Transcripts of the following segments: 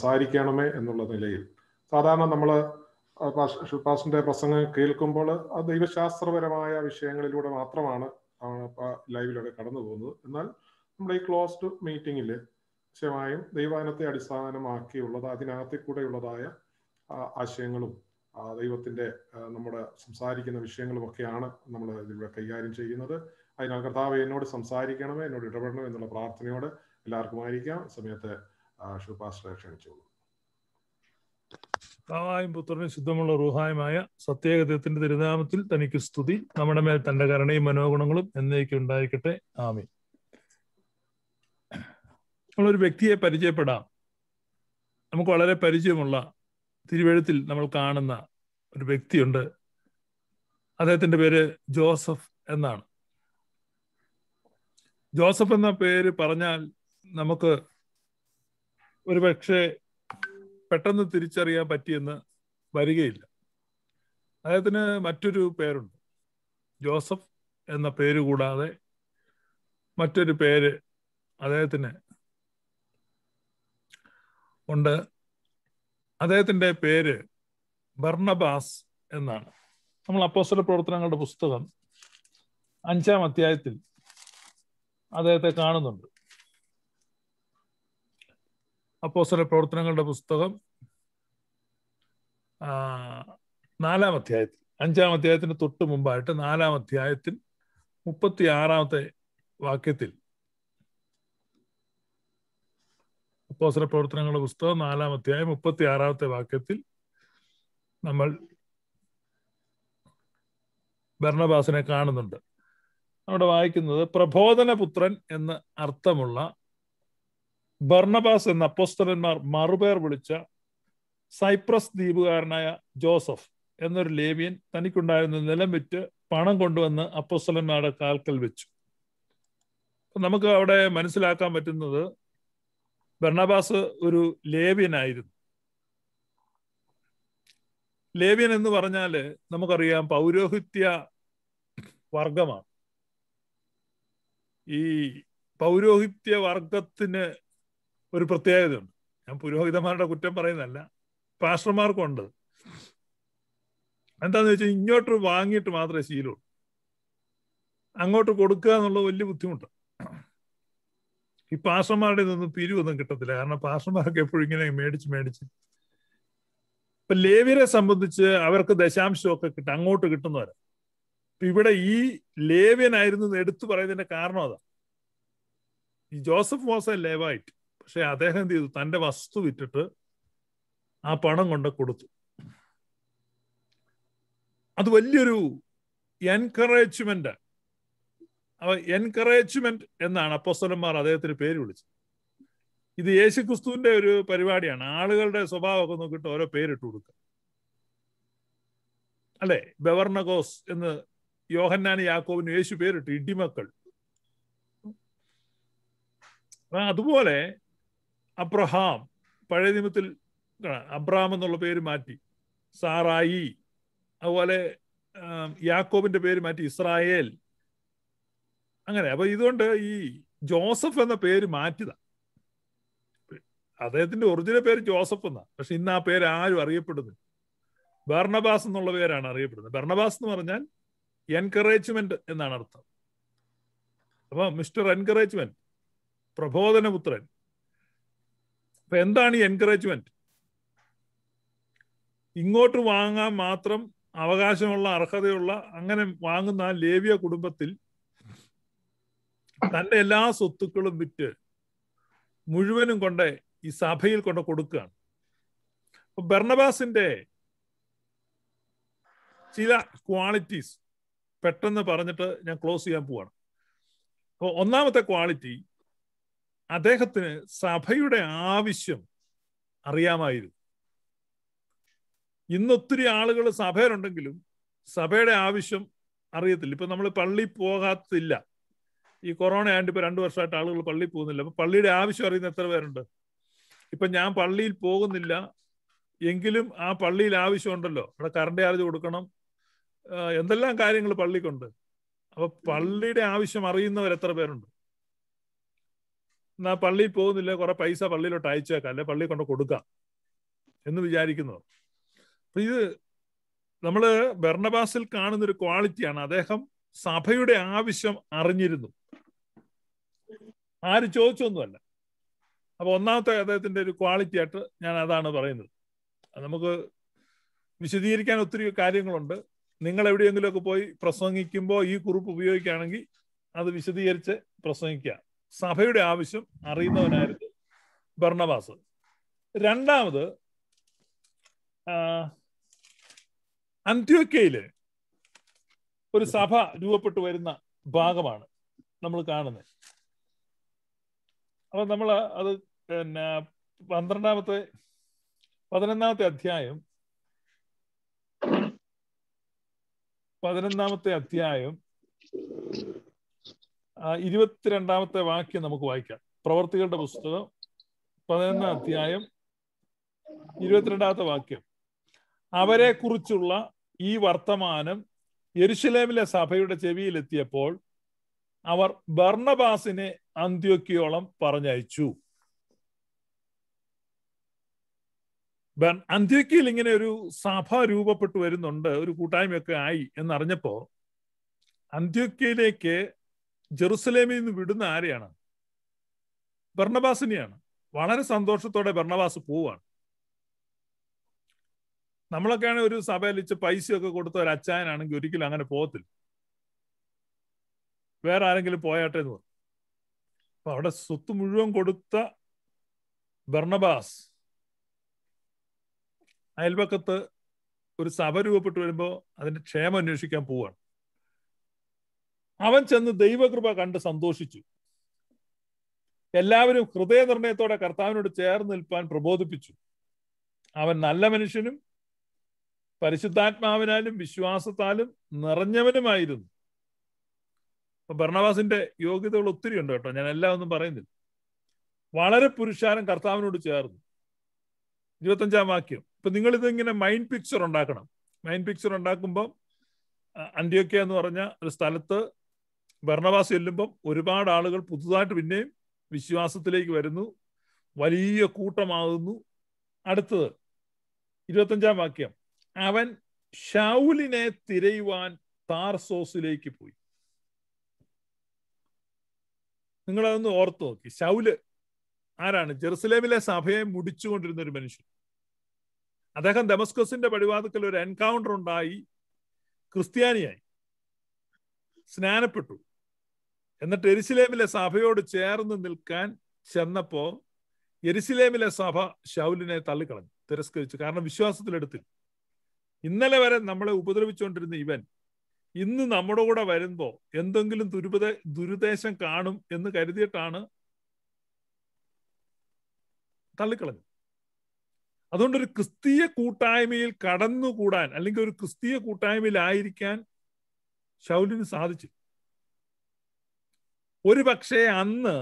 സംസാരിക്കണമേ എന്നുള്ള നിലയിൽ സാധാരണ നമ്മൾ ഷിപ്പാസിന്റെ പ്രസംഗം കേൾക്കുമ്പോൾ ആ ദൈവശാസ്ത്രപരമായ വിഷയങ്ങളിലൂടെ മാത്രമാണ് ലൈവിലൂടെ കടന്നു പോകുന്നത് എന്നാൽ നമ്മുടെ ഈ ക്ലോസ്ഡ് മീറ്റിംഗിൽ നിശ്ചയമായും ദൈവാനത്തെ അടിസ്ഥാനമാക്കിയുള്ളത് അതിനകത്തിൽ കൂടെയുള്ളതായ ആശയങ്ങളും ദൈവത്തിന്റെ നമ്മുടെ സംസാരിക്കുന്ന ഒക്കെയാണ് നമ്മൾ ഇതിലൂടെ കൈകാര്യം ചെയ്യുന്നത് അതിനാൽ കർത്താവ് എന്നോട് സംസാരിക്കണമേ എന്നോട് ഇടപെടണം എന്നുള്ള പ്രാർത്ഥനയോടെ എല്ലാവർക്കും ആയിരിക്കാം സമയത്ത് ഷുപാസ്റ്ററെ ക്ഷണിച്ചോളൂ പിതാവായും പുത്രനും ശുദ്ധമുള്ള റൂഹായുമായ സത്യേകതയത്തിന്റെ തിരുനാമത്തിൽ തനിക്ക് സ്തുതി നമ്മുടെ മേൽ തന്റെ കരുണയും മനോഗുണങ്ങളും എന്നേക്കും ഉണ്ടായിരിക്കട്ടെ ആമി നമ്മളൊരു വ്യക്തിയെ പരിചയപ്പെടാം നമുക്ക് വളരെ പരിചയമുള്ള തിരുവഴുത്തിൽ നമ്മൾ കാണുന്ന ഒരു വ്യക്തിയുണ്ട് അദ്ദേഹത്തിന്റെ പേര് ജോസഫ് എന്നാണ് ജോസഫ് എന്ന പേര് പറഞ്ഞാൽ നമുക്ക് ഒരു പക്ഷേ പെട്ടെന്ന് തിരിച്ചറിയാൻ പറ്റിയെന്ന് വരികയില്ല അദ്ദേഹത്തിന് മറ്റൊരു പേരുണ്ട് ജോസഫ് എന്ന പേര് കൂടാതെ മറ്റൊരു പേര് അദ്ദേഹത്തിന് ഉണ്ട് അദ്ദേഹത്തിൻ്റെ പേര് ബർണബാസ് എന്നാണ് നമ്മൾ അപ്പോസ്റ്റല പ്രവർത്തനങ്ങളുടെ പുസ്തകം അഞ്ചാം അധ്യായത്തിൽ അദ്ദേഹത്തെ കാണുന്നുണ്ട് അപ്പോസ്റ്റല പ്രവർത്തനങ്ങളുടെ പുസ്തകം നാലാം അധ്യായത്തിൽ അഞ്ചാം അധ്യായത്തിന് തൊട്ട് മുമ്പായിട്ട് നാലാം അധ്യായത്തിൽ മുപ്പത്തി ആറാമത്തെ വാക്യത്തിൽ അപ്പോസ്റ്റല പ്രവർത്തനങ്ങളുടെ പുസ്തകം നാലാം അധ്യായം മുപ്പത്തി ആറാമത്തെ വാക്യത്തിൽ നമ്മൾ ഭരണബാസിനെ കാണുന്നുണ്ട് അവിടെ വായിക്കുന്നത് പുത്രൻ എന്ന് അർത്ഥമുള്ള ബർണബാസ് എന്ന അപ്പോസ്തലന്മാർ മറുപേർ വിളിച്ച സൈപ്രസ് ദ്വീപുകാരനായ ജോസഫ് എന്നൊരു ലേവിയൻ തനിക്കുണ്ടായിരുന്ന നിലം വിറ്റ് പണം കൊണ്ടുവന്ന് അപ്പോസ്തലന്മാരുടെ കാൽക്കൽ വെച്ചു നമുക്ക് അവിടെ മനസ്സിലാക്കാൻ പറ്റുന്നത് ബർണബാസ് ഒരു ലേവ്യനായിരുന്നു ലേവ്യൻ എന്ന് പറഞ്ഞാല് നമുക്കറിയാം പൗരോഹിത്യ വർഗമാണ് ഈ പൗരോഹിത്യ വർഗത്തിന് ഒരു പ്രത്യേകതയുണ്ട് ഞാൻ പുരോഹിതന്മാരുടെ കുറ്റം പറയുന്നതല്ല ഉണ്ട് എന്താന്ന് വെച്ചാൽ ഇങ്ങോട്ട് വാങ്ങിയിട്ട് മാത്രമേ ശീലമുള്ളൂ അങ്ങോട്ട് കൊടുക്കുക എന്നുള്ള വലിയ ബുദ്ധിമുട്ടാണ് ഈ പാസ്റ്റർമാരുടെ ഇതൊന്നും പിരിവൊന്നും കിട്ടത്തില്ല കാരണം പാസ്റ്റർമാർക്ക് എപ്പോഴും ഇങ്ങനെ മേടിച്ച് മേടിച്ച് ഇപ്പൊ ലേവിയരെ സംബന്ധിച്ച് അവർക്ക് ദശാംശമൊക്കെ കിട്ടും അങ്ങോട്ട് കിട്ടുന്നവരാ അപ്പൊ ഇവിടെ ഈ ലേവ്യനായിരുന്നു എടുത്തു പറയുന്നതിന്റെ കാരണം അതാ ഈ ജോസഫ് മോസ ലേവായിട്ട് പക്ഷെ അദ്ദേഹം എന്ത് ചെയ്തു തന്റെ വസ്തു വിറ്റിട്ട് ആ പണം കൊണ്ട് കൊടുത്തു അത് വലിയൊരു എൻകറേജ്മെന്റ് എൻകറേജ്മെന്റ് എന്നാണ് അപ്പസ്തലന്മാർ അദ്ദേഹത്തിന് പേര് വിളിച്ചത് ഇത് യേശുക്രിസ്തുവിന്റെ ഒരു പരിപാടിയാണ് ആളുകളുടെ സ്വഭാവമൊക്കെ നോക്കിയിട്ട് ഓരോ പേരിട്ട് കൊടുക്കുക അല്ലെ ബെവർണഗോസ് എന്ന് യോഹന്നാനി യാക്കോവിന് യേശു പേരിട്ട് ഇടിമക്കൾ അതുപോലെ അബ്രഹാം പഴയ നിയമത്തിൽ അബ്രഹാം എന്നുള്ള പേര് മാറ്റി സാറായി അതുപോലെ യാക്കോബിന്റെ പേര് മാറ്റി ഇസ്രായേൽ അങ്ങനെ അപ്പൊ ഇതുകൊണ്ട് ഈ ജോസഫ് എന്ന പേര് മാറ്റിയതാ അദ്ദേഹത്തിന്റെ ഒറിജിനൽ പേര് ജോസഫ് എന്നാ പക്ഷെ ഇന്ന് ആ പേര് ആരും അറിയപ്പെടുന്നു ഭർണബാസ് എന്നുള്ള പേരാണ് അറിയപ്പെടുന്നത് ഭർണബാസ് എന്ന് പറഞ്ഞാൽ എൻകറേജ്മെന്റ് എന്നാണ് അർത്ഥം അപ്പൊ മിസ്റ്റർ എൻകറേജ്മെന്റ് പ്രബോധനപുത്രൻ അപ്പൊ എന്താണ് ഈ എൻകറേജ്മെന്റ് ഇങ്ങോട്ട് വാങ്ങാൻ മാത്രം അവകാശമുള്ള അർഹതയുള്ള അങ്ങനെ വാങ്ങുന്ന ലേവിയ കുടുംബത്തിൽ തന്റെ എല്ലാ സ്വത്തുക്കളും വിറ്റ് മുഴുവനും കൊണ്ട് ഈ സഭയിൽ കൊണ്ട് കൊടുക്കുകയാണ് അപ്പൊ ബെർണബാസിന്റെ ചില ക്വാളിറ്റീസ് പെട്ടെന്ന് പറഞ്ഞിട്ട് ഞാൻ ക്ലോസ് ചെയ്യാൻ പോവാണ് അപ്പോൾ ഒന്നാമത്തെ ക്വാളിറ്റി അദ്ദേഹത്തിന് സഭയുടെ ആവശ്യം അറിയാമായിരുന്നു ഇന്നൊത്തിരി ആളുകൾ സഭയിലുണ്ടെങ്കിലും സഭയുടെ ആവശ്യം അറിയത്തില്ല ഇപ്പൊ നമ്മൾ പള്ളി പോകാത്തില്ല ഈ കൊറോണ ആയിട്ട് ഇപ്പൊ രണ്ടു വർഷമായിട്ട് ആളുകൾ പള്ളി പോകുന്നില്ല അപ്പൊ പള്ളിയുടെ ആവശ്യം അറിയുന്ന എത്ര പേരുണ്ട് ഇപ്പൊ ഞാൻ പള്ളിയിൽ പോകുന്നില്ല എങ്കിലും ആ പള്ളിയിൽ ആവശ്യമുണ്ടല്ലോ അവിടെ കറണ്ട് ചാർജ് കൊടുക്കണം എന്തെല്ലാം കാര്യങ്ങൾ പള്ളിക്കുണ്ട് അപ്പൊ പള്ളിയുടെ ആവശ്യം അറിയുന്നവർ എത്ര പേരുണ്ട് എന്നാ പള്ളിയിൽ പോകുന്നില്ല കുറെ പൈസ പള്ളിയിലോട്ട് അയച്ചേക്കാം അല്ലെ പള്ളി കൊണ്ട് കൊടുക്കാം എന്ന് വിചാരിക്കുന്നു അപ്പൊ ഇത് നമ്മള് ബെർണബാസിൽ കാണുന്ന ഒരു ക്വാളിറ്റിയാണ് അദ്ദേഹം സഭയുടെ ആവശ്യം അറിഞ്ഞിരുന്നു ആര് ചോദിച്ചൊന്നുമല്ല അപ്പൊ ഒന്നാമത്തെ അദ്ദേഹത്തിന്റെ ഒരു ക്വാളിറ്റി ആയിട്ട് ഞാൻ അതാണ് പറയുന്നത് നമുക്ക് വിശദീകരിക്കാൻ ഒത്തിരി കാര്യങ്ങളുണ്ട് നിങ്ങൾ എവിടെയെങ്കിലുമൊക്കെ പോയി പ്രസംഗിക്കുമ്പോൾ ഈ കുറിപ്പ് ഉപയോഗിക്കുകയാണെങ്കിൽ അത് വിശദീകരിച്ച് പ്രസംഗിക്കാം സഭയുടെ ആവശ്യം അറിയുന്നവനായിരുന്നു ഭർണവാസ് രണ്ടാമത് അന്ത്യോക്കയില് ഒരു സഭ രൂപപ്പെട്ടു വരുന്ന ഭാഗമാണ് നമ്മൾ കാണുന്നത് അപ്പൊ നമ്മൾ അത് പിന്നെ പന്ത്രണ്ടാമത്തെ പതിനൊന്നാമത്തെ അധ്യായം പതിനൊന്നാമത്തെ അധ്യായം ഇരുപത്തിരണ്ടാമത്തെ വാക്യം നമുക്ക് വായിക്കാം പ്രവർത്തികളുടെ പുസ്തകം പതിനൊന്നാം അധ്യായം ഇരുപത്തിരണ്ടാമത്തെ വാക്യം അവരെ കുറിച്ചുള്ള ഈ വർത്തമാനം യരുഷലേമിലെ സഭയുടെ ചെവിയിലെത്തിയപ്പോൾ അവർ ഭർണബാസിനെ അന്ത്യോക്കിയോളം പറഞ്ഞയച്ചു അന്ത്യോക്കിയിൽ ഇങ്ങനെ ഒരു സഭ രൂപപ്പെട്ടു വരുന്നുണ്ട് ഒരു കൂട്ടായ്മയൊക്കെ ആയി എന്നറിഞ്ഞപ്പോ അന്ത്യോക്കിയയിലേക്ക് ജെറുസലേമിൽ നിന്ന് വിടുന്ന ആരെയാണ് ഭർണബാസിനെയാണ് വളരെ സന്തോഷത്തോടെ ഭർണബാസ് പോവാണ് നമ്മളൊക്കെയാണ് ഒരു സഭയിൽ പൈസയൊക്കെ കൊടുത്ത ഒരു അച്ചായനാണെങ്കിൽ ഒരിക്കലും അങ്ങനെ പോകത്തില്ല വേറെ ആരെങ്കിലും പോയാട്ടെ എന്ന് പറഞ്ഞു അപ്പൊ അവിടെ സ്വത്ത് മുഴുവൻ കൊടുത്ത ഭർണബാസ് അയൽപക്കത്ത് ഒരു സഭ രൂപപ്പെട്ടു വരുമ്പോൾ അതിന്റെ ക്ഷേമം അന്വേഷിക്കാൻ പോവാണ് അവൻ ചെന്ന് ദൈവകൃപ കണ്ട് സന്തോഷിച്ചു എല്ലാവരും ഹൃദയനിർണയത്തോടെ കർത്താവിനോട് ചേർന്ന് നിൽപ്പാൻ പ്രബോധിപ്പിച്ചു അവൻ നല്ല മനുഷ്യനും പരിശുദ്ധാത്മാവിനാലും വിശ്വാസത്താലും നിറഞ്ഞവനുമായിരുന്നു അപ്പൊ ഭരണവാസിന്റെ യോഗ്യതകൾ ഒത്തിരി ഉണ്ട് കേട്ടോ ഞാൻ എല്ലാം ഒന്നും പറയുന്നില്ല വളരെ പുരുഷാരം കർത്താവിനോട് ചേർന്നു ഇരുപത്തഞ്ചാം വാക്യം ഇപ്പൊ നിങ്ങൾ ഇതിങ്ങനെ മൈൻഡ് പിക്ചർ ഉണ്ടാക്കണം മൈൻഡ് പിക്ചർ ഉണ്ടാക്കുമ്പോൾ അന്ത്യോക്യ എന്ന് പറഞ്ഞ ഒരു സ്ഥലത്ത് ഭരണവാസം ചെല്ലുമ്പം ഒരുപാട് ആളുകൾ പുതുതായിട്ട് പിന്നെയും വിശ്വാസത്തിലേക്ക് വരുന്നു വലിയ കൂട്ടമാകുന്നു അടുത്തത് ഇരുപത്തഞ്ചാം വാക്യം അവൻ ഷൗലിനെ തിരയുവാൻ താർസോസിലേക്ക് പോയി അതൊന്ന് ഓർത്തു നോക്കി ഷൗല് ആരാണ് ജെറുസലേമിലെ സഭയെ മുടിച്ചുകൊണ്ടിരുന്ന ഒരു മനുഷ്യൻ അദ്ദേഹം ഡെമസ്കസിന്റെ പടിവാതുക്കൽ ഒരു എൻകൗണ്ടർ ഉണ്ടായി ക്രിസ്ത്യാനിയായി സ്നാനപ്പെട്ടു എന്നിട്ട് എരിസിലേമിലെ സഭയോട് ചേർന്ന് നിൽക്കാൻ ചെന്നപ്പോ എരിസിലേമിലെ സഭ ഷൗലിനെ തള്ളിക്കളഞ്ഞു തിരസ്കരിച്ചു കാരണം വിശ്വാസത്തിലെടുത്തില്ല ഇന്നലെ വരെ നമ്മളെ ഉപദ്രവിച്ചുകൊണ്ടിരുന്ന ഇവൻ ഇന്ന് നമ്മുടെ കൂടെ വരുമ്പോൾ എന്തെങ്കിലും ദുരുപദ ദുരുദ്ദേശം കാണും എന്ന് കരുതിയിട്ടാണ് തള്ളിക്കളഞ്ഞു അതുകൊണ്ട് ഒരു ക്രിസ്തീയ കൂട്ടായ്മയിൽ കടന്നുകൂടാൻ അല്ലെങ്കിൽ ഒരു ക്രിസ്തീയ കൂട്ടായ്മയിലായിരിക്കാൻ ഷൗലിന് സാധിച്ചു ഒരു പക്ഷേ അന്ന്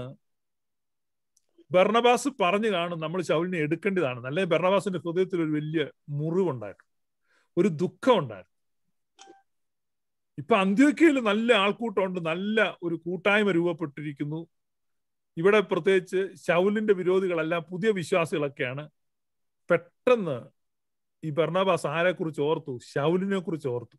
ബർണബാസ് പറഞ്ഞു കാണും നമ്മൾ ശൗലിനെ എടുക്കേണ്ടതാണ് നല്ല ബർണബാസിന്റെ ഹൃദയത്തിൽ ഒരു വലിയ മുറിവുണ്ടായിരുന്നു ഒരു ദുഃഖം ഉണ്ടായിരുന്നു ഇപ്പൊ അന്ത്യോക്കയിൽ നല്ല ആൾക്കൂട്ടമുണ്ട് നല്ല ഒരു കൂട്ടായ്മ രൂപപ്പെട്ടിരിക്കുന്നു ഇവിടെ പ്രത്യേകിച്ച് ശൗലിന്റെ വിരോധികളല്ല പുതിയ വിശ്വാസികളൊക്കെയാണ് പെട്ടെന്ന് ഈ ആരെ കുറിച്ച് ഓർത്തു ശൗലിനെ കുറിച്ച് ഓർത്തു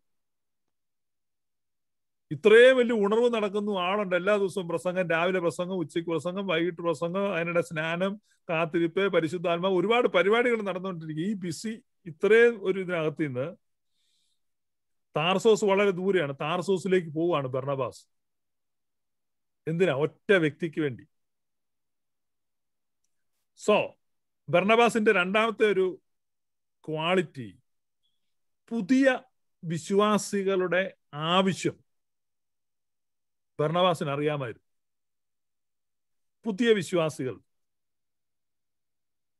ഇത്രയും വലിയ ഉണർവ് നടക്കുന്നു ആളുണ്ട് എല്ലാ ദിവസവും പ്രസംഗം രാവിലെ പ്രസംഗം ഉച്ചയ്ക്ക് പ്രസംഗം വൈകിട്ട് പ്രസംഗം അതിനിടെ സ്നാനം കാത്തിരിപ്പ് പരിശുദ്ധാത്മാവ് ഒരുപാട് പരിപാടികൾ നടന്നുകൊണ്ടിരിക്കും ഈ ബിസി ഇത്രയും ഒരു ഇതിനകത്ത് നിന്ന് താർസോസ് വളരെ ദൂരെയാണ് താർസോസിലേക്ക് പോവുകയാണ് ബർണബാസ് എന്തിനാ ഒറ്റ വ്യക്തിക്ക് വേണ്ടി സോ ബർണബാസിന്റെ രണ്ടാമത്തെ ഒരു ക്വാളിറ്റി പുതിയ വിശ്വാസികളുടെ ആവശ്യം ഭരണവാസിന് അറിയാമായിരുന്നു പുതിയ വിശ്വാസികൾ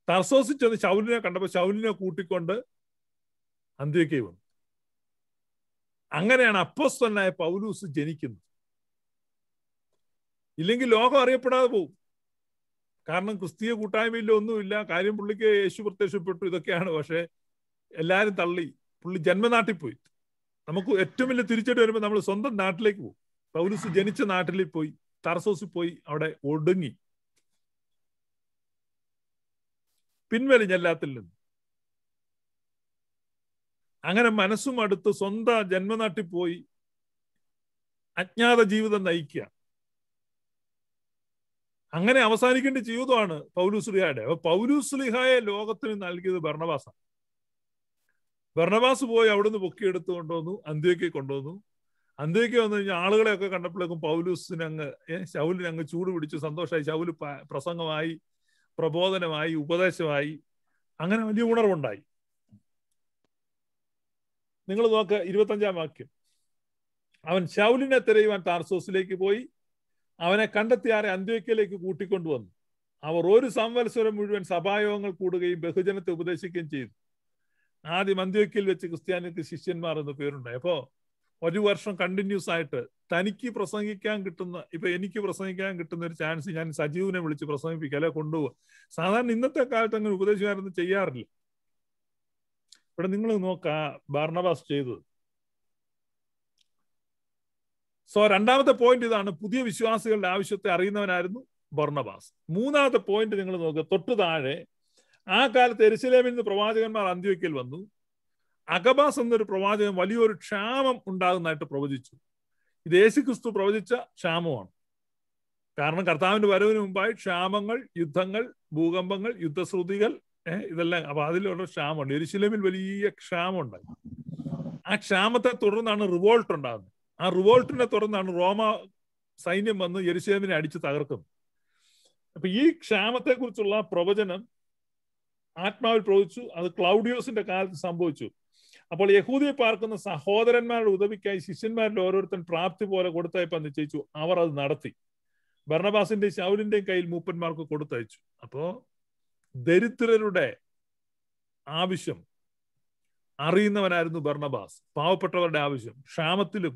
തർസോസിൽ ചെന്ന് ശൗലിനെ കണ്ടപ്പോൾ ശൗലിനെ കൂട്ടിക്കൊണ്ട് അന്ത്യക്ക് വന്നു അങ്ങനെയാണ് അപ്പസ്തനായ പൗലൂസ് ജനിക്കുന്നത് ഇല്ലെങ്കിൽ ലോകം അറിയപ്പെടാതെ പോകും കാരണം ക്രിസ്തീയ കൂട്ടായ്മയില്ല ഒന്നുമില്ല കാര്യം പുള്ളിക്ക് യേശു പ്രത്യക്ഷപ്പെട്ടു ഇതൊക്കെയാണ് പക്ഷേ എല്ലാവരും തള്ളി പുള്ളി ജന്മനാട്ടിൽ പോയി നമുക്ക് ഏറ്റവും വലിയ തിരിച്ചടി വരുമ്പോൾ നമ്മൾ സ്വന്തം നാട്ടിലേക്ക് പോകും പൗലൂസ് ജനിച്ച നാട്ടിൽ പോയി തറസോസിൽ പോയി അവിടെ ഒടുങ്ങി പിൻവലിഞ്ഞ നിന്ന് അങ്ങനെ മനസ്സും അടുത്ത് സ്വന്തം ജന്മനാട്ടിൽ പോയി അജ്ഞാത ജീവിതം നയിക്കുക അങ്ങനെ അവസാനിക്കേണ്ട ജീവിതമാണ് പൗലൂസ്ലിഹായുടെ അപ്പൊ പൗലൂസ്ലിഹായ ലോകത്തിന് നൽകിയത് ഭരണവാസാണ് ഭരണവാസ് പോയി അവിടുന്ന് പൊക്കിയെടുത്ത് കൊണ്ടുവന്നു അന്ത്യോക്കെ കൊണ്ടുവന്നു അന്ത്യക്ക് വന്നു കഴിഞ്ഞാൽ ആളുകളെയൊക്കെ കണ്ടപ്പോഴേക്കും പൗലൂസിനങ്ങ് ശൗലിനങ്ങ് ചൂട് പിടിച്ചു സന്തോഷമായി ശൗല് പ്രസംഗമായി പ്രബോധനമായി ഉപദേശമായി അങ്ങനെ വലിയ ഉണർവുണ്ടായി നിങ്ങൾ നോക്ക് ഇരുപത്തഞ്ചാം വാക്യം അവൻ ശൗലിനെ തിരയുവാൻ ടാർസോസിലേക്ക് പോയി അവനെ ആരെ അന്ത്യക്കയിലേക്ക് കൂട്ടിക്കൊണ്ടുവന്നു അവർ ഒരു സംവത്സരം മുഴുവൻ സഭായോഗങ്ങൾ കൂടുകയും ബഹുജനത്തെ ഉപദേശിക്കുകയും ചെയ്തു ആദ്യം അന്ത്യക്കയിൽ വെച്ച് ക്രിസ്ത്യാനിക്ക് ശിഷ്യന്മാർ എന്ന് പേരുണ്ടായി അപ്പോ ഒരു വർഷം കണ്ടിന്യൂസ് ആയിട്ട് തനിക്ക് പ്രസംഗിക്കാൻ കിട്ടുന്ന ഇപ്പൊ എനിക്ക് പ്രസംഗിക്കാൻ കിട്ടുന്ന ഒരു ചാൻസ് ഞാൻ സജീവിനെ വിളിച്ച് പ്രസംഗിപ്പിക്കുക അല്ലെ കൊണ്ടുപോകുക സാധാരണ ഇന്നത്തെ കാലത്ത് അങ്ങനെ ഉപദേശിക്കാരൊന്നും ചെയ്യാറില്ല ഇവിടെ നിങ്ങൾ നോക്ക ബാർണബാസ് ചെയ്തത് സോ രണ്ടാമത്തെ പോയിന്റ് ഇതാണ് പുതിയ വിശ്വാസികളുടെ ആവശ്യത്തെ അറിയുന്നവനായിരുന്നു ബർണബാസ് മൂന്നാമത്തെ പോയിന്റ് നിങ്ങൾ നോക്കുക തൊട്ടു താഴെ ആ കാലത്ത് എരിശിലേമിൽ നിന്ന് പ്രവാചകന്മാർ അന്ത്യവയ്ക്കൽ വന്നു അഗബാസ് എന്നൊരു പ്രവാചകൻ വലിയൊരു ക്ഷാമം ഉണ്ടാകുന്നതായിട്ട് പ്രവചിച്ചു ഇത് യേശുക്രിസ്തു പ്രവചിച്ച ക്ഷാമമാണ് കാരണം കർത്താവിന്റെ വരവിന് മുമ്പായി ക്ഷാമങ്ങൾ യുദ്ധങ്ങൾ ഭൂകമ്പങ്ങൾ യുദ്ധശ്രുതികൾ ഇതെല്ലാം അപ്പൊ അതിലൊരു ക്ഷാമമുണ്ട് എരിശിലമിൽ വലിയ ക്ഷാമമുണ്ട് ആ ക്ഷാമത്തെ തുടർന്നാണ് റിവോൾട്ട് ഉണ്ടാകുന്നത് ആ റിവോൾട്ടിനെ തുടർന്നാണ് റോമ സൈന്യം വന്ന് എരിശിലമിനെ അടിച്ച് തകർക്കുന്നത് അപ്പൊ ഈ ക്ഷാമത്തെ കുറിച്ചുള്ള പ്രവചനം ആത്മാവിൽ പ്രവചിച്ചു അത് ക്ലൗഡിയോസിന്റെ കാലത്ത് സംഭവിച്ചു അപ്പോൾ യഹൂദിയെ പാർക്കുന്ന സഹോദരന്മാരുടെ ഉദവിക്കായി ശിഷ്യന്മാരിൽ ഓരോരുത്തൻ പ്രാപ്തി പോലെ കൊടുത്തയപ്പം നിശ്ചയിച്ചു അവർ അത് നടത്തി ഭരണബാസിന്റെ ശൗലിന്റെയും കയ്യിൽ മൂപ്പന്മാർക്ക് കൊടുത്തയച്ചു അപ്പോ ദരിദ്രരുടെ ആവശ്യം അറിയുന്നവനായിരുന്നു ഭർണബാസ് പാവപ്പെട്ടവരുടെ ആവശ്യം ക്ഷാമത്തിലും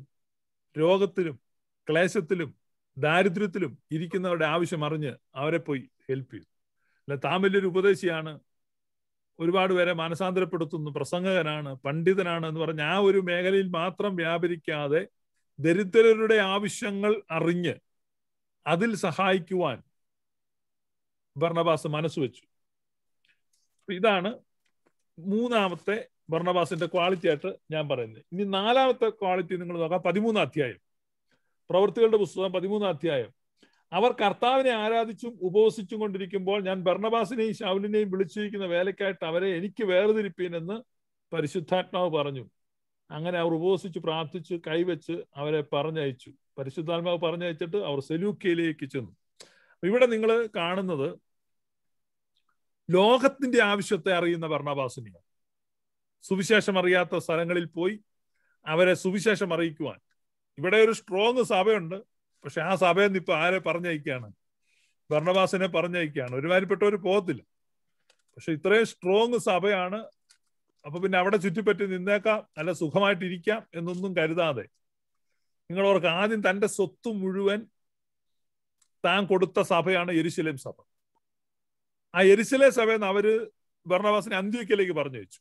രോഗത്തിലും ക്ലേശത്തിലും ദാരിദ്ര്യത്തിലും ഇരിക്കുന്നവരുടെ ആവശ്യം അറിഞ്ഞ് അവരെ പോയി ഹെൽപ്പ് ചെയ്തു അല്ല താമല്യൊരു ഉപദേശിയാണ് ഒരുപാട് പേരെ മാനസാന്തരപ്പെടുത്തുന്നു പ്രസംഗകനാണ് പണ്ഡിതനാണ് എന്ന് പറഞ്ഞ ആ ഒരു മേഖലയിൽ മാത്രം വ്യാപരിക്കാതെ ദരിദ്രരുടെ ആവശ്യങ്ങൾ അറിഞ്ഞ് അതിൽ സഹായിക്കുവാൻ മനസ്സ് മനസ്സുവെച്ചു ഇതാണ് മൂന്നാമത്തെ ഭർണബാസിന്റെ ക്വാളിറ്റി ആയിട്ട് ഞാൻ പറയുന്നത് ഇനി നാലാമത്തെ ക്വാളിറ്റി നിങ്ങൾ നോക്കാം പതിമൂന്നാം അധ്യായം പ്രവൃത്തികളുടെ പുസ്തകം പതിമൂന്നാം അധ്യായം അവർ കർത്താവിനെ ആരാധിച്ചും ഉപവസിച്ചും കൊണ്ടിരിക്കുമ്പോൾ ഞാൻ ഭർണബാസിനെയും ശാവുലിനെയും വിളിച്ചിരിക്കുന്ന വേലക്കായിട്ട് അവരെ എനിക്ക് വേർതിരിപ്പീനെന്ന് പരിശുദ്ധാത്മാവ് പറഞ്ഞു അങ്ങനെ അവർ ഉപവസിച്ച് പ്രാർത്ഥിച്ച് കൈവച്ച് അവരെ പറഞ്ഞയച്ചു പരിശുദ്ധാത്മാവ് പറഞ്ഞയച്ചിട്ട് അവർ സെലൂക്കയിലേക്ക് ചെന്നു ഇവിടെ നിങ്ങൾ കാണുന്നത് ലോകത്തിന്റെ ആവശ്യത്തെ അറിയുന്ന ഭർണബാസിനെയാണ് സുവിശേഷം അറിയാത്ത സ്ഥലങ്ങളിൽ പോയി അവരെ സുവിശേഷം അറിയിക്കുവാൻ ഇവിടെ ഒരു സ്ട്രോങ് സഭയുണ്ട് പക്ഷെ ആ സഭയിൽ നിന്ന് ഇപ്പൊ ആരെ പറഞ്ഞയക്കാണ് ഭരണവാസിനെ പറഞ്ഞയക്കാണ് ഒരുമാതിരിപ്പെട്ടവർ പോകത്തില്ല പക്ഷെ ഇത്രയും സ്ട്രോങ് സഭയാണ് അപ്പൊ പിന്നെ അവിടെ ചുറ്റിപ്പറ്റി നിന്നേക്കാം അല്ല സുഖമായിട്ടിരിക്കാം എന്നൊന്നും കരുതാതെ നിങ്ങൾ ഓർക്ക് ആദ്യം തന്റെ സ്വത്ത് മുഴുവൻ താൻ കൊടുത്ത സഭയാണ് എരിശിലേം സഭ ആ എരിശിലേ സഭ എന്ന് അവര് ഭരണവാസിനെ അന്ത്യോക്കിയിലേക്ക് പറഞ്ഞു വെച്ചു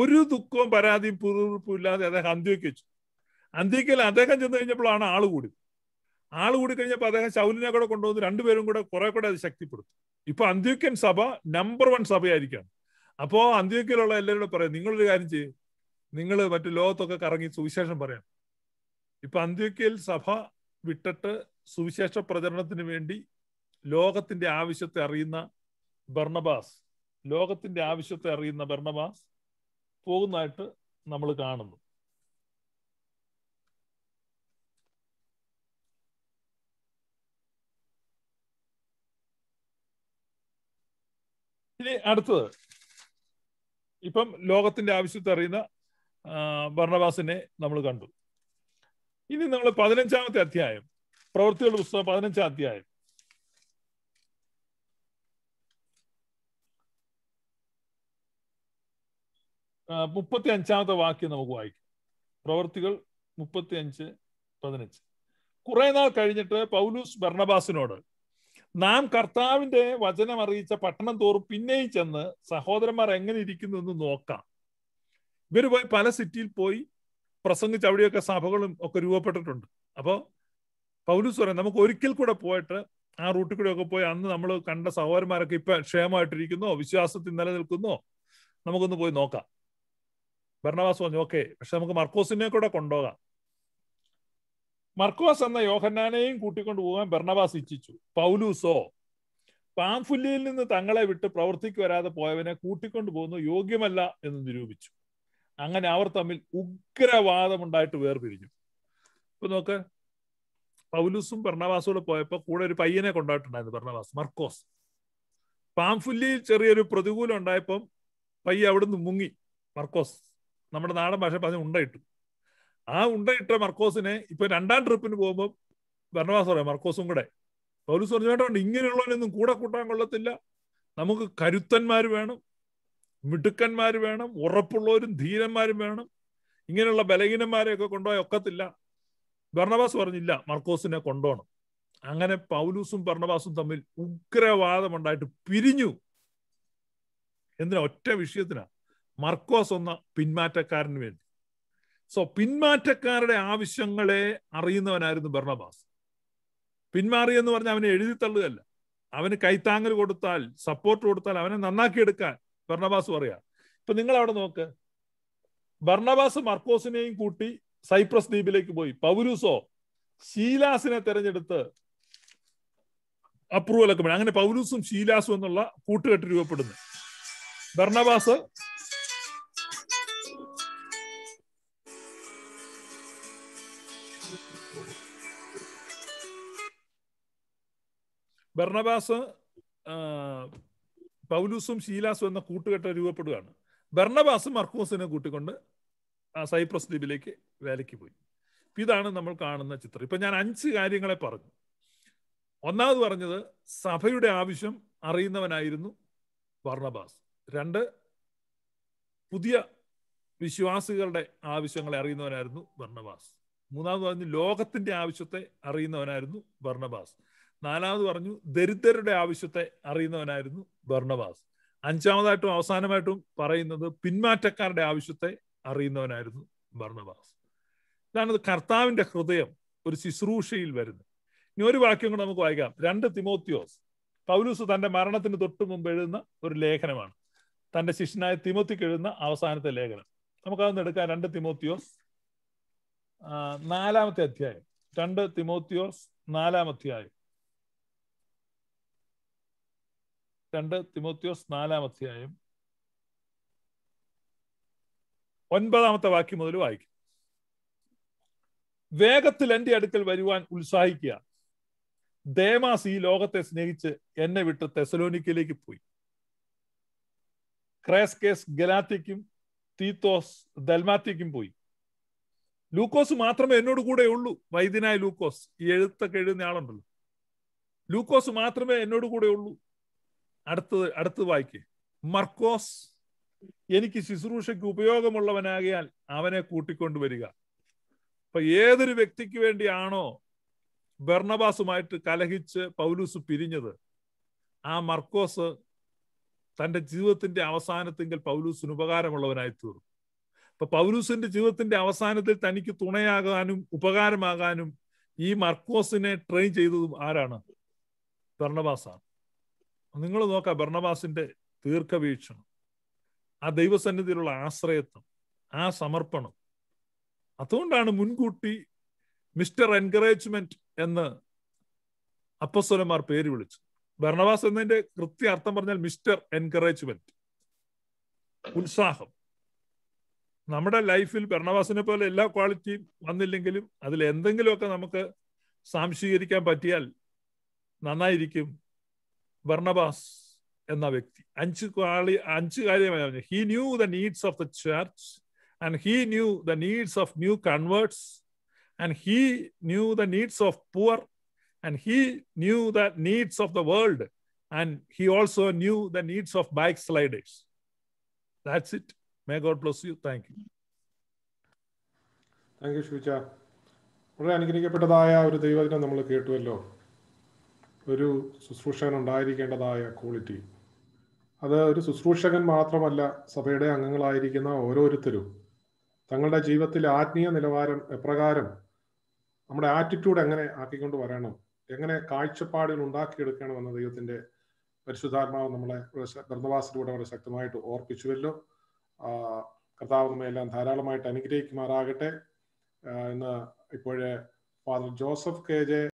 ഒരു ദുഃഖവും പരാതിയും പുറപ്പും ഇല്ലാതെ അദ്ദേഹം അന്ത്യോക്കി വെച്ചു അന്ത്യക്കൽ അദ്ദേഹം ചെന്ന് കഴിഞ്ഞപ്പോഴാണ് ആള് കൂടി ആൾ കൂടി കഴിഞ്ഞപ്പോൾ അദ്ദേഹം ശൗലിനെ കൂടെ കൊണ്ടുവന്ന് രണ്ടുപേരും കൂടെ കുറെ കൂടെ അത് ശക്തിപ്പെടുത്തും ഇപ്പൊ അന്ത്യോക്യൻ സഭ നമ്പർ വൺ സഭയായിരിക്കാം അപ്പോ അന്ത്യോക്യയിലുള്ള എല്ലാവരോടും പറയാം നിങ്ങളൊരു കാര്യം ചെയ്യും നിങ്ങൾ മറ്റു ലോകത്തൊക്കെ കറങ്ങി സുവിശേഷം പറയാം ഇപ്പൊ അന്ത്യോക്യയിൽ സഭ വിട്ടിട്ട് സുവിശേഷ പ്രചരണത്തിന് വേണ്ടി ലോകത്തിന്റെ ആവശ്യത്തെ അറിയുന്ന ഭർണബാസ് ലോകത്തിന്റെ ആവശ്യത്തെ അറിയുന്ന ഭർണബാസ് പോകുന്നതായിട്ട് നമ്മൾ കാണുന്നു ഇനി അടുത്തത് ഇപ്പം ലോകത്തിന്റെ ആവശ്യത്തെ അറിയുന്ന ഭരണവാസിനെ നമ്മൾ കണ്ടു ഇനി നമ്മൾ പതിനഞ്ചാമത്തെ അധ്യായം പ്രവൃത്തികളുടെ പുസ്തകം പതിനഞ്ചാം അധ്യായം മുപ്പത്തി അഞ്ചാമത്തെ വാക്യം നമുക്ക് വായിക്കാം പ്രവർത്തികൾ മുപ്പത്തി അഞ്ച് പതിനഞ്ച് കുറെ നാൾ കഴിഞ്ഞിട്ട് പൗലൂസ് ഭരണബാസിനോട് നാം കർത്താവിന്റെ വചനം അറിയിച്ച പട്ടണം തോറും പിന്നെയും ചെന്ന് സഹോദരന്മാർ എങ്ങനെ ഇരിക്കുന്നു എന്ന് നോക്കാം ഇവർ പോയി പല സിറ്റിയിൽ പോയി പ്രസംഗിച്ച് അവിടെയൊക്കെ സഭകളും ഒക്കെ രൂപപ്പെട്ടിട്ടുണ്ട് അപ്പോൾ പൗലൂസ് പറയാം നമുക്ക് ഒരിക്കൽ കൂടെ പോയിട്ട് ആ റൂട്ടിൽ കൂടെ ഒക്കെ പോയി അന്ന് നമ്മൾ കണ്ട സഹോദരന്മാരൊക്കെ ഇപ്പൊ ക്ഷേമമായിട്ടിരിക്കുന്നോ വിശ്വാസത്തിൽ നിലനിൽക്കുന്നോ നമുക്കൊന്ന് പോയി നോക്കാം ഭരണവാസം പറഞ്ഞു ഓക്കെ പക്ഷെ നമുക്ക് മർക്കോസിനെ കൂടെ കൊണ്ടുപോകാം മർക്കോസ് എന്ന യോഹന്നാനെയും കൂട്ടിക്കൊണ്ടു പോകാൻ ബർണബാസ് ഇച്ഛിച്ചു പൗലൂസോ പാംഫുല്യയിൽ നിന്ന് തങ്ങളെ വിട്ട് പ്രവർത്തിക്ക് വരാതെ പോയവനെ കൂട്ടിക്കൊണ്ടു പോകുന്നു യോഗ്യമല്ല എന്ന് നിരൂപിച്ചു അങ്ങനെ അവർ തമ്മിൽ ഉഗ്രവാദമുണ്ടായിട്ട് വേർപിരിഞ്ഞു ഇപ്പൊ നോക്ക് പൗലൂസും ഭർണവാസോട് പോയപ്പോൾ കൂടെ ഒരു പയ്യനെ കൊണ്ടായിട്ടുണ്ടായിരുന്നു ഭർണവാസ് മർക്കോസ് പാംഫുല്യയിൽ ചെറിയൊരു പ്രതികൂലം ഉണ്ടായപ്പം പയ്യ അവിടുന്ന് മുങ്ങി മർക്കോസ് നമ്മുടെ നാടൻ ഭാഷ പറഞ്ഞ് ഉണ്ടായിട്ടു ആ ഉണ്ടയിട്ട മർക്കോസിനെ ഇപ്പൊ രണ്ടാം ട്രിപ്പിന് പോകുമ്പോൾ ഭരണവാസ പറയാം മർക്കോസും കൂടെ പൗലൂസ് പറഞ്ഞു വേണ്ട ഇങ്ങനെയുള്ളവനൊന്നും കൂടെ കൂട്ടാൻ കൊള്ളത്തില്ല നമുക്ക് കരുത്തന്മാർ വേണം മിടുക്കന്മാർ വേണം ഉറപ്പുള്ളവരും ധീരന്മാരും വേണം ഇങ്ങനെയുള്ള ബലഹീനന്മാരെയൊക്കെ കൊണ്ടുപോയി ഒക്കത്തില്ല ഭരണവാസ് പറഞ്ഞില്ല മർക്കോസിനെ കൊണ്ടുപോകണം അങ്ങനെ പൗലൂസും ഭരണവാസും തമ്മിൽ ഉഗ്രവാദമുണ്ടായിട്ട് പിരിഞ്ഞു എന്തിനാ ഒറ്റ വിഷയത്തിനാ മർക്കോസ് എന്ന പിന്മാറ്റക്കാരന് വേണ്ടി സോ പിന്മാറ്റക്കാരുടെ ആവശ്യങ്ങളെ അറിയുന്നവനായിരുന്നു ബർണബാസ് പിന്മാറി എന്ന് പറഞ്ഞാൽ അവനെ എഴുതി തള്ളുകയല്ല അവന് കൈത്താങ്ങൽ കൊടുത്താൽ സപ്പോർട്ട് കൊടുത്താൽ അവനെ നന്നാക്കി എടുക്കാൻ ബർണബാസ് പറയാം ഇപ്പൊ നിങ്ങൾ അവിടെ നോക്ക് ബർണബാസ് മർക്കോസിനെയും കൂട്ടി സൈപ്രസ് ദ്വീപിലേക്ക് പോയി പൗരൂസോ ഷീലാസിനെ തെരഞ്ഞെടുത്ത് ഒക്കെ അങ്ങനെ പൗരൂസും ഷീലാസും എന്നുള്ള കൂട്ടുകെട്ട് രൂപപ്പെടുന്നു ബർണബാസ് ബർണബാസ് പൗലൂസും ശീലാസും എന്ന കൂട്ടുകെട്ട് രൂപപ്പെടുകയാണ് ബർണബാസ് മർക്കൂസിനെ കൂട്ടിക്കൊണ്ട് സൈപ്രസ് ദ്വീപിലേക്ക് വേലയ്ക്ക് പോയി ഇതാണ് നമ്മൾ കാണുന്ന ചിത്രം ഇപ്പൊ ഞാൻ അഞ്ച് കാര്യങ്ങളെ പറഞ്ഞു ഒന്നാമത് പറഞ്ഞത് സഭയുടെ ആവശ്യം അറിയുന്നവനായിരുന്നു ബർണബാസ് രണ്ട് പുതിയ വിശ്വാസികളുടെ ആവശ്യങ്ങളെ അറിയുന്നവനായിരുന്നു ബർണബാസ് മൂന്നാമത് പറഞ്ഞു ലോകത്തിന്റെ ആവശ്യത്തെ അറിയുന്നവനായിരുന്നു ബർണബാസ് നാലാമത് പറഞ്ഞു ദരിദ്രരുടെ ആവശ്യത്തെ അറിയുന്നവനായിരുന്നു ഭർണവാസ് അഞ്ചാമതായിട്ടും അവസാനമായിട്ടും പറയുന്നത് പിന്മാറ്റക്കാരുടെ ആവശ്യത്തെ അറിയുന്നവനായിരുന്നു ഭർണവാസ് ഇതാണ് കർത്താവിന്റെ ഹൃദയം ഒരു ശുശ്രൂഷയിൽ വരുന്നത് ഇനി ഒരു വാക്യം കൂടെ നമുക്ക് വായിക്കാം രണ്ട് തിമോത്തിയോസ് പൗലൂസ് തന്റെ മരണത്തിന് തൊട്ട് മുമ്പ് എഴുതുന്ന ഒരു ലേഖനമാണ് തന്റെ ശിഷ്യനായ തിമോത്തിക്ക് എഴുതുന്ന അവസാനത്തെ ലേഖനം നമുക്കതൊന്ന് എടുക്കാം രണ്ട് തിമോത്തിയോസ് നാലാമത്തെ അധ്യായം രണ്ട് തിമോത്തിയോസ് നാലാം അധ്യായം രണ്ട് തിമോത്യോസ് നാലാം അധ്യായം ഒൻപതാമത്തെ വാക്യം മുതൽ വായിക്കും വേഗത്തിൽ എന്റെ അടുക്കൽ വരുവാൻ ഉത്സാഹിക്കുക ദേമാസ് ഈ ലോകത്തെ സ്നേഹിച്ച് എന്നെ വിട്ട് തെസലോനിക്കയിലേക്ക് പോയി ക്രേസ്കേസ് ഗലാത്തിക്കും തീത്തോസ് ദൽമാത്തിക്കും പോയി ലൂക്കോസ് മാത്രമേ എന്നോട് കൂടെ ഉള്ളൂ വൈദ്യനായ ലൂക്കോസ് ഈ എഴുത്തൊക്കെ എഴുതുന്ന ആളുണ്ടല്ലോ ലൂക്കോസ് മാത്രമേ എന്നോട് കൂടെ ഉള്ളൂ അടുത്തത് അടുത്തത് വായിക്കേ മർക്കോസ് എനിക്ക് ശുശ്രൂഷയ്ക്ക് ഉപയോഗമുള്ളവനാകിയാൽ അവനെ വരിക അപ്പൊ ഏതൊരു വ്യക്തിക്ക് വേണ്ടിയാണോ ബർണബാസുമായിട്ട് കലഹിച്ച് പൗലൂസ് പിരിഞ്ഞത് ആ മർക്കോസ് തന്റെ ജീവിതത്തിന്റെ അവസാനത്തെങ്കിൽ പൗലൂസിന് ഉപകാരമുള്ളവനായി തീർന്നു അപ്പൊ പൗലൂസിന്റെ ജീവിതത്തിന്റെ അവസാനത്തിൽ തനിക്ക് തുണയാകാനും ഉപകാരമാകാനും ഈ മർക്കോസിനെ ട്രെയിൻ ചെയ്തതും ആരാണ് ഭരണബാസാണ് നിങ്ങൾ നോക്കാം ഭർണബാസിന്റെ ദീർഘവീക്ഷണം ആ ദൈവസന്നിധിയിലുള്ള ആശ്രയത്വം ആ സമർപ്പണം അതുകൊണ്ടാണ് മുൻകൂട്ടി മിസ്റ്റർ എൻകറേജ്മെന്റ് എന്ന് അപ്പസ്വലന്മാർ പേര് വിളിച്ചു ഭരണവാസ് എന്നതിന്റെ കൃത്യ അർത്ഥം പറഞ്ഞാൽ മിസ്റ്റർ എൻകറേജ്മെന്റ് ഉത്സാഹം നമ്മുടെ ലൈഫിൽ ഭരണവാസിനെ പോലെ എല്ലാ ക്വാളിറ്റിയും വന്നില്ലെങ്കിലും അതിൽ എന്തെങ്കിലുമൊക്കെ നമുക്ക് സാംശീകരിക്കാൻ പറ്റിയാൽ നന്നായിരിക്കും ബർണബാസ് എന്ന വ്യക്തി അഞ്ച് ക്വാളി അഞ്ച് കാര്യമായി പറഞ്ഞു he knew the needs of the church and he knew the needs of new converts and he knew the needs of poor and he knew the needs of the world and he also knew the needs of backsliders that's it may God bless you thank you thank you ഷൂജ വളരെ അനുഗ്രഹിക്കപ്പെട്ടതായ ഒരു ദൈവദിനം നമ്മൾ കേട്ടുവല്ലോ ഒരു ശുശ്രൂഷകൻ ഉണ്ടായിരിക്കേണ്ടതായ quality അത് ഒരു ശുശ്രൂഷകൻ മാത്രമല്ല സഭയുടെ അംഗങ്ങളായിരിക്കുന്ന ഓരോരുത്തരും തങ്ങളുടെ ജീവിതത്തിൽ ആത്മീയ നിലവാരം എപ്രകാരം നമ്മുടെ ആറ്റിറ്റ്യൂഡ് എങ്ങനെ ആക്കിക്കൊണ്ട് വരണം എങ്ങനെ കാഴ്ചപ്പാടുകൾ എന്ന ദൈവത്തിന്റെ പരിശുദ്ധാത്മാവ് നമ്മളെ ബ്രഹ്മവാസത്തിലൂടെ വളരെ ശക്തമായിട്ട് ഓർപ്പിച്ചുവല്ലോ കർത്താവ് നമ്മയെല്ലാം ധാരാളമായിട്ട് അനുഗ്രഹിക്കുമാറാകട്ടെ ഇന്ന് ഇപ്പോഴേ ഫാദർ ജോസഫ് കെ ജെ